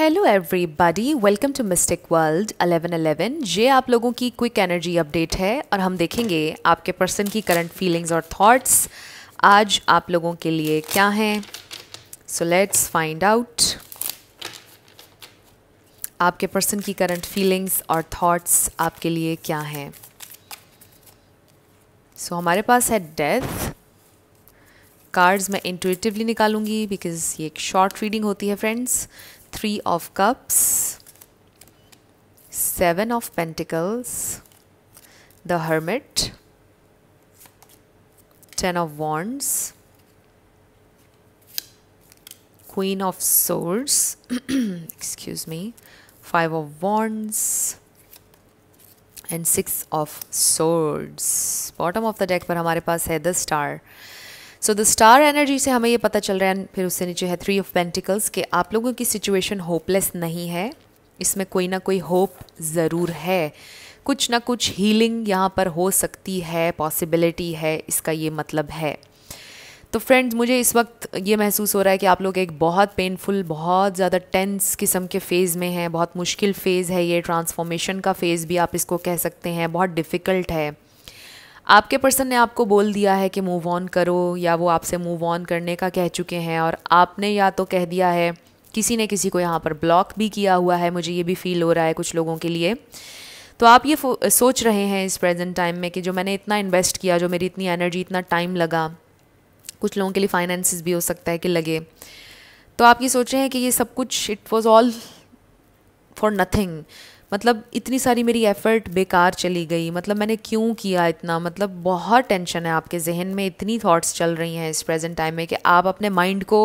Hello everybody welcome to mystic world 1111 ये आप लोगों की क्विक एनर्जी अपडेट है और हम देखेंगे आपके पर्सन की करंट फीलिंग्स और थॉट्स आज आप लोगों के लिए क्या हैं सो लेट्स फाइंड आउट आपके पर्सन की करंट फीलिंग्स और थॉट्स आपके लिए क्या हैं सो so, हमारे पास है डेथ कार्ड्स मैं इंटुएटिवली निकालूंगी बिकॉज ये एक शॉर्ट रीडिंग होती है friends 3 of cups, 7 of pentacles, the hermit, 10 of wands, queen of swords, excuse me, 5 of wands, and Six of Swords. Bottom of the deck, पर हमारे पास the Star. So the star energy से हमें ये पता चल रहा है फिर उससे नीचे है थ्री ऑफ पेंटिकल्स कि आप लोगों की सिचुएशन होपलेस नहीं है इसमें कोई ना कोई होप ज़रूर है कुछ ना कुछ हीलिंग यहाँ पर हो सकती है पॉसिबिलिटी है इसका ये मतलब है तो फ्रेंड्स मुझे इस वक्त ये महसूस हो रहा है कि आप लोग एक बहुत पेनफुल बहुत ज़्यादा टेंस किस्म के फेज़ में हैं बहुत मुश्किल फ़ेज़ है ये ट्रांसफॉर्मेशन का फ़ेज़ भी आप इसको कह सकते हैं बहुत डिफ़िकल्ट है आपके पर्सन ने आपको बोल दिया है कि मूव ऑन करो या वो आपसे मूव ऑन करने का कह चुके हैं और आपने या तो कह दिया है किसी ने किसी को यहाँ पर ब्लॉक भी किया हुआ है मुझे ये भी फील हो रहा है कुछ लोगों के लिए तो आप ये सोच रहे हैं इस प्रेजेंट टाइम में कि जो मैंने इतना इन्वेस्ट किया जो मेरी इतनी एनर्जी इतना टाइम लगा कुछ लोगों के लिए फाइनेंसिस भी हो सकता है कि लगे तो आप ये सोच रहे हैं कि ये सब कुछ it was all for nothing मतलब इतनी सारी मेरी एफ़र्ट बेकार चली गई मतलब मैंने क्यों किया इतना मतलब बहुत टेंशन है आपके जहन में इतनी थॉट्स चल रही हैं इस प्रेजेंट टाइम में कि आप अपने माइंड को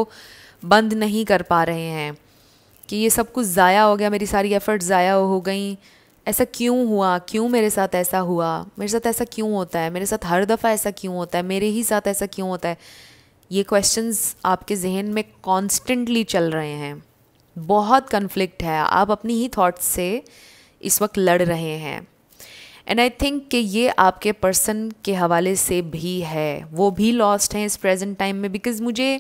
बंद नहीं कर पा रहे हैं कि ये सब कुछ ज़ाया हो गया मेरी सारी एफ़र्ट ज़ाया हो गई ऐसा क्यों हुआ क्यों मेरे साथ ऐसा हुआ मेरे साथ ऐसा क्यों होता है मेरे साथ हर दफ़ा ऐसा क्यों होता है मेरे ही साथ ऐसा क्यों होता है ये क्वेश्चंस आपके जहन में कॉन्स्टेंटली चल रहे हैं बहुत कन्फ्लिक्ट है आप अपनी ही थाट्स से इस वक्त लड़ रहे हैं एंड आई थिंक कि ये आपके पर्सन के हवाले से भी है वो भी लॉस्ट हैं इस प्रेजेंट टाइम में बिकॉज़ मुझे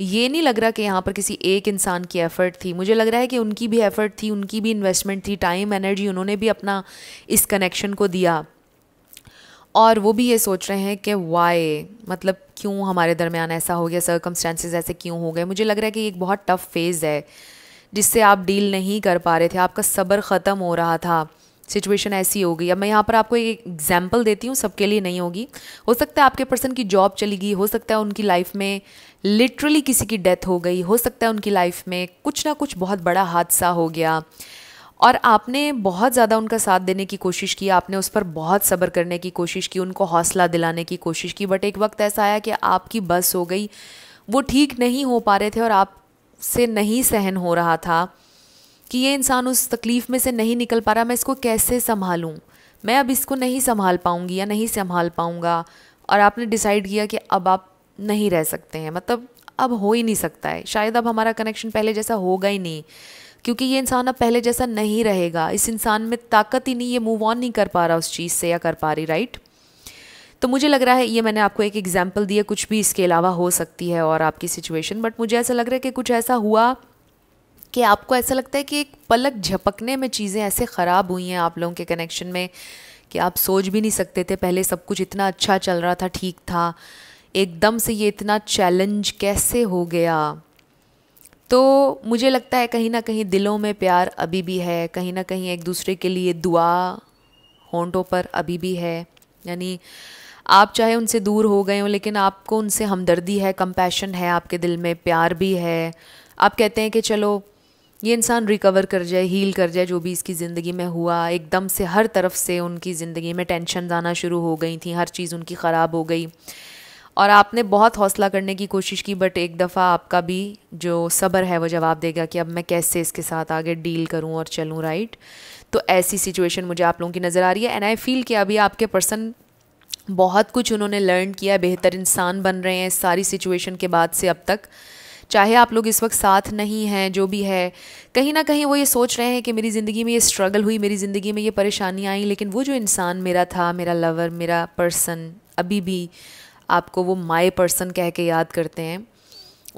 ये नहीं लग रहा कि यहाँ पर किसी एक इंसान की एफ़र्ट थी मुझे लग रहा है कि उनकी भी एफ़र्ट थी उनकी भी इन्वेस्टमेंट थी टाइम एनर्जी उन्होंने भी अपना इस कनेक्शन को दिया और वो भी ये सोच रहे हैं कि वाई मतलब क्यों हमारे दरमियान ऐसा हो गया सर्कमस्टेंसेज ऐसे क्यों हो गए मुझे लग रहा है कि एक बहुत टफ़ फेज़ है जिससे आप डील नहीं कर पा रहे थे आपका सब्र ख़त्म हो रहा था सिचुएशन ऐसी हो गई अब मैं यहाँ पर आपको एक एग्जाम्पल देती हूँ सबके लिए नहीं होगी हो सकता है आपके पर्सन की जॉब चली गई हो सकता है उनकी लाइफ में लिटरली किसी की डेथ हो गई हो सकता है उनकी लाइफ में कुछ ना कुछ बहुत बड़ा हादसा हो गया और आपने बहुत ज़्यादा उनका साथ देने की कोशिश की आपने उस पर बहुत सब्र करने की कोशिश की उनको हौसला दिलाने की कोशिश की बट एक वक्त ऐसा आया कि आपकी बस हो गई वो ठीक नहीं हो पा रहे थे और आप से नहीं सहन हो रहा था कि ये इंसान उस तकलीफ़ में से नहीं निकल पा रहा मैं इसको कैसे संभालूँ मैं अब इसको नहीं संभाल पाऊँगी या नहीं संभाल पाऊँगा और आपने डिसाइड किया कि अब आप नहीं रह सकते हैं मतलब अब हो ही नहीं सकता है शायद अब हमारा कनेक्शन पहले जैसा होगा ही नहीं क्योंकि ये इंसान अब पहले जैसा नहीं रहेगा इस इंसान में ताकत ही नहीं ये मूव ऑन नहीं कर पा रहा उस चीज़ से या कर पा रही राइट तो मुझे लग रहा है ये मैंने आपको एक एग्जाम्पल दिया कुछ भी इसके अलावा हो सकती है और आपकी सिचुएशन बट मुझे ऐसा लग रहा है कि कुछ ऐसा हुआ कि आपको ऐसा लगता है कि एक पलक झपकने में चीज़ें ऐसे ख़राब हुई हैं आप लोगों के कनेक्शन में कि आप सोच भी नहीं सकते थे पहले सब कुछ इतना अच्छा चल रहा था ठीक था एकदम से ये इतना चैलेंज कैसे हो गया तो मुझे लगता है कहीं ना कहीं दिलों में प्यार अभी भी है कहीं ना कहीं एक दूसरे के लिए दुआ होंठों पर अभी भी है यानी आप चाहे उनसे दूर हो गए हो लेकिन आपको उनसे हमदर्दी है कंपैशन है आपके दिल में प्यार भी है आप कहते हैं कि चलो ये इंसान रिकवर कर जाए हील कर जाए जो भी इसकी ज़िंदगी में हुआ एकदम से हर तरफ से उनकी ज़िंदगी में टेंशन आना शुरू हो गई थी हर चीज़ उनकी ख़राब हो गई और आपने बहुत हौसला करने की कोशिश की बट एक दफ़ा आपका भी जो सब्र है वो जवाब देगा कि अब मैं कैसे इसके साथ आगे डील करूं और चलूं राइट तो ऐसी सिचुएशन मुझे आप लोगों की नज़र आ रही है एंड आई फील कि अभी आपके पर्सन बहुत कुछ उन्होंने लर्न किया है बेहतर इंसान बन रहे हैं सारी सिचुएशन के बाद से अब तक चाहे आप लोग इस वक्त साथ नहीं हैं जो भी है कहीं ना कहीं वो ये सोच रहे हैं कि मेरी ज़िंदगी में ये स्ट्रगल हुई मेरी ज़िंदगी में ये परेशानी आई लेकिन वो जो इंसान मेरा था मेरा लवर मेरा पर्सन अभी भी आपको वो माई पर्सन कह के याद करते हैं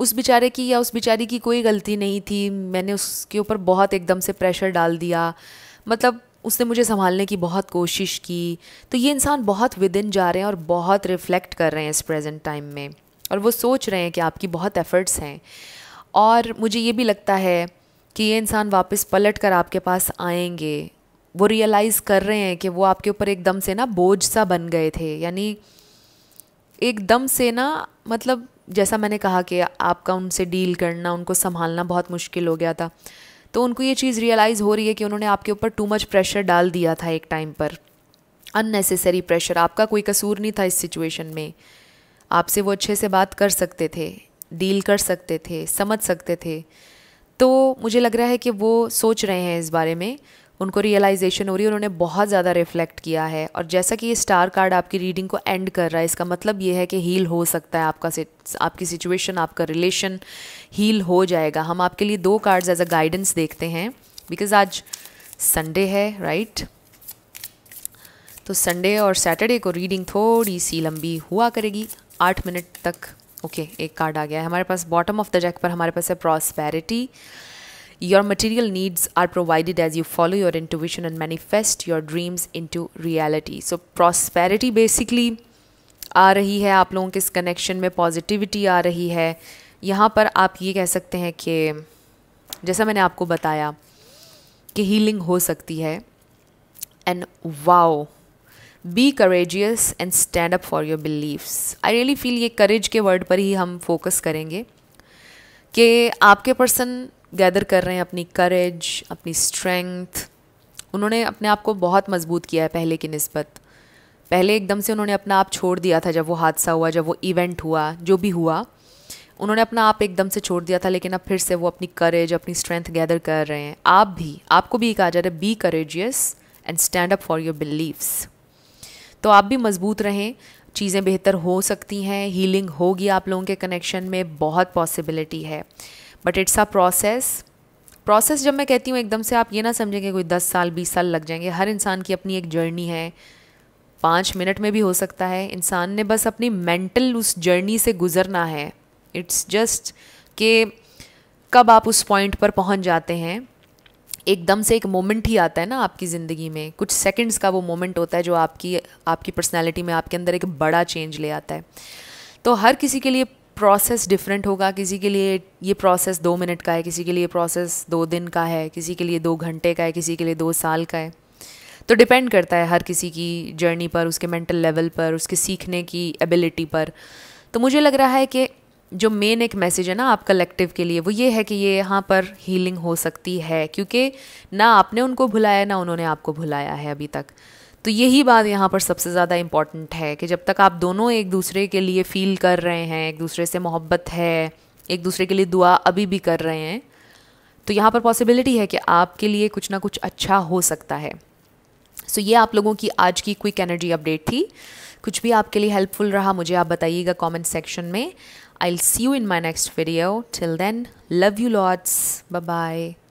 उस बेचारे की या उस बेचारी की कोई गलती नहीं थी मैंने उसके ऊपर बहुत एकदम से प्रेशर डाल दिया मतलब उसने मुझे संभालने की बहुत कोशिश की तो ये इंसान बहुत विद इन जा रहे हैं और बहुत रिफ्लेक्ट कर रहे हैं इस प्रेजेंट टाइम में और वो सोच रहे हैं कि आपकी बहुत एफ़र्ट्स हैं और मुझे ये भी लगता है कि ये इंसान वापस पलट कर आपके पास आएंगे वो रियलाइज़ कर रहे हैं कि वो आपके ऊपर एकदम से ना बोझ सा बन गए थे यानी एकदम से ना मतलब जैसा मैंने कहा कि आपका उनसे डील करना उनको संभालना बहुत मुश्किल हो गया था तो उनको ये चीज़ रियलाइज़ हो रही है कि उन्होंने आपके ऊपर टू मच प्रेशर डाल दिया था एक टाइम पर अननेसेसरी प्रेशर आपका कोई कसूर नहीं था इस सिचुएशन में आपसे वो अच्छे से बात कर सकते थे डील कर सकते थे समझ सकते थे तो मुझे लग रहा है कि वो सोच रहे हैं इस बारे में उनको रियलाइजेशन हो रही है उन्होंने बहुत ज़्यादा रिफ्लेक्ट किया है और जैसा कि ये स्टार कार्ड आपकी रीडिंग को एंड कर रहा है इसका मतलब ये है कि हील हो सकता है आपका आपकी सिचुएशन आपका रिलेशन हील हो जाएगा हम आपके लिए दो कार्ड्स एज अ गाइडेंस देखते हैं बिकॉज आज संडे है राइट तो संडे और सैटरडे को रीडिंग थोड़ी सी लंबी हुआ करेगी आठ मिनट तक ओके okay, एक कार्ड आ गया है हमारे पास बॉटम ऑफ द जैक पर हमारे पास है prosperity Your material needs are provided as you follow your intuition and manifest your dreams into reality. So prosperity basically आ रही है आप लोगों के इस कनेक्शन में पॉजिटिविटी आ रही है यहाँ पर आप ये कह सकते हैं कि जैसा मैंने आपको बताया कि हीलिंग हो सकती है and wow be courageous and stand up for your beliefs I really feel ये करेज के वर्ड पर ही हम फोकस करेंगे कि आपके पर्सन गैदर कर रहे हैं अपनी करेज अपनी स्ट्रेंथ उन्होंने अपने आप को बहुत मजबूत किया है पहले की नस्बत पहले एकदम से उन्होंने अपना आप छोड़ दिया था जब वो हादसा हुआ जब वो इवेंट हुआ जो भी हुआ उन्होंने अपना आप एकदम से छोड़ दिया था लेकिन अब फिर से वो अपनी करेज अपनी स्ट्रेंथ गैदर कर रहे हैं आप भी आपको भी कहा जा रहा है be courageous and stand up for your beliefs तो आप भी मजबूत रहें चीज़ें बेहतर हो सकती हैं हीलिंग होगी आप लोगों के कनेक्शन में बहुत पॉसिबिलिटी है but it's a process process जब मैं कहती हूँ एकदम से आप ये ना समझें कि कोई दस साल बीस साल लग जाएंगे हर इंसान की अपनी एक जर्नी है पाँच मिनट में भी हो सकता है इंसान ने बस अपनी मेंटल उस जर्नी से गुजरना है इट्स जस्ट के कब आप उस पॉइंट पर पहुंच जाते हैं एकदम से एक मोमेंट ही आता है ना आपकी ज़िंदगी में कुछ सेकंड्स का वो मोमेंट होता है जो आपकी आपकी पर्सनैलिटी में आपके अंदर एक बड़ा चेंज ले आता है तो हर किसी के लिए प्रोसेस डिफरेंट होगा किसी के लिए ये प्रोसेस दो मिनट का है किसी के लिए प्रोसेस दो दिन का है किसी के लिए दो घंटे का है किसी के लिए दो साल का है तो डिपेंड करता है हर किसी की जर्नी पर उसके मेंटल लेवल पर उसके सीखने की एबिलिटी पर तो मुझे लग रहा है कि जो मेन एक मैसेज है ना आप कलेक्टिव के लिए वो ये है कि ये यहाँ पर हीलिंग हो सकती है क्योंकि ना आपने उनको भुलाया ना उन्होंने आपको भुलाया है अभी तक तो यही बात यहाँ पर सबसे ज़्यादा इम्पॉर्टेंट है कि जब तक आप दोनों एक दूसरे के लिए फ़ील कर रहे हैं एक दूसरे से मोहब्बत है एक दूसरे के लिए दुआ अभी भी कर रहे हैं तो यहाँ पर पॉसिबिलिटी है कि आपके लिए कुछ ना कुछ अच्छा हो सकता है सो so, ये आप लोगों की आज की क्विक एनर्जी अपडेट थी कुछ भी आपके लिए हेल्पफुल रहा मुझे आप बताइएगा कमेंट सेक्शन में I see you in my next video till then love you lots bye bye